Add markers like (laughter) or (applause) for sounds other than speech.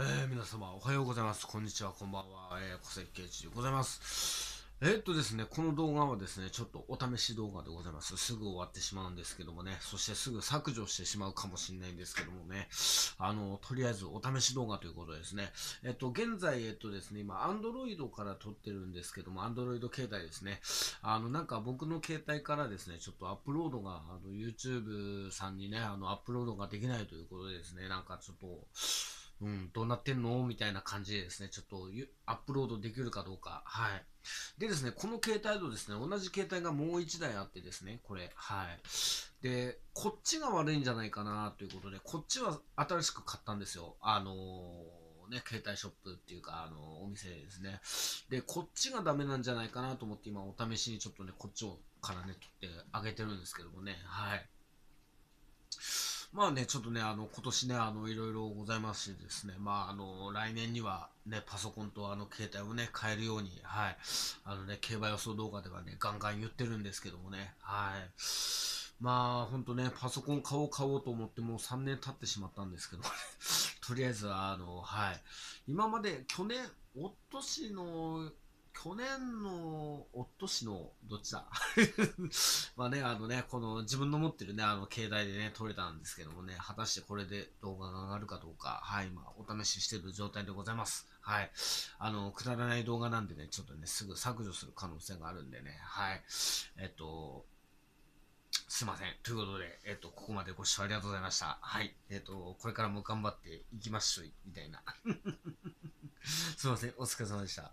えー、皆様おはようございます。こんにちは、こんばんは。えー、小関圭一でございます。えー、っとですね、この動画はですね、ちょっとお試し動画でございます。すぐ終わってしまうんですけどもね、そしてすぐ削除してしまうかもしれないんですけどもね、あの、とりあえずお試し動画ということですね。えっと、現在、えっとですね、今、Android から撮ってるんですけども、Android 携帯ですね。あの、なんか僕の携帯からですね、ちょっとアップロードが、あの、YouTube さんにね、あの、アップロードができないということでですね、なんかちょっと、うん、どうなってんのみたいな感じでですね、ちょっとアップロードできるかどうか。はい。でですね、この携帯とですね、同じ携帯がもう1台あってですね、これ。はい。で、こっちが悪いんじゃないかなということで、こっちは新しく買ったんですよ。あのー、ね、携帯ショップっていうか、あのー、お店ですね。で、こっちがダメなんじゃないかなと思って今お試しにちょっとね、こっちをからね、取ってあげてるんですけどもね。はい。まあね、ちょっとね、あの、今年ね、あの、いろいろございますしですね、まあ、あの、来年には、ね、パソコンとあの、携帯をね、変えるように、はい、あのね、競馬予想動画ではね、ガンガン言ってるんですけどもね、はい。まあ、ほんとね、パソコン買おう買おうと思ってもう3年経ってしまったんですけど、ね、(laughs) とりあえず、あの、はい。今まで去年、おとしの去年の、おとしの、どっちだ (laughs) まあね、あのね、この自分の持ってるね、あの、携帯でね、撮れたんですけどもね、果たしてこれで動画が上がるかどうか、はい、今、お試ししてる状態でございます。はい。あの、くだらない動画なんでね、ちょっとね、すぐ削除する可能性があるんでね、はい。えっと、すいません。ということで、えっと、ここまでご視聴ありがとうございました。はい。えっと、これからも頑張っていきましょう、みたいな。(laughs) すいません。お疲れ様でした。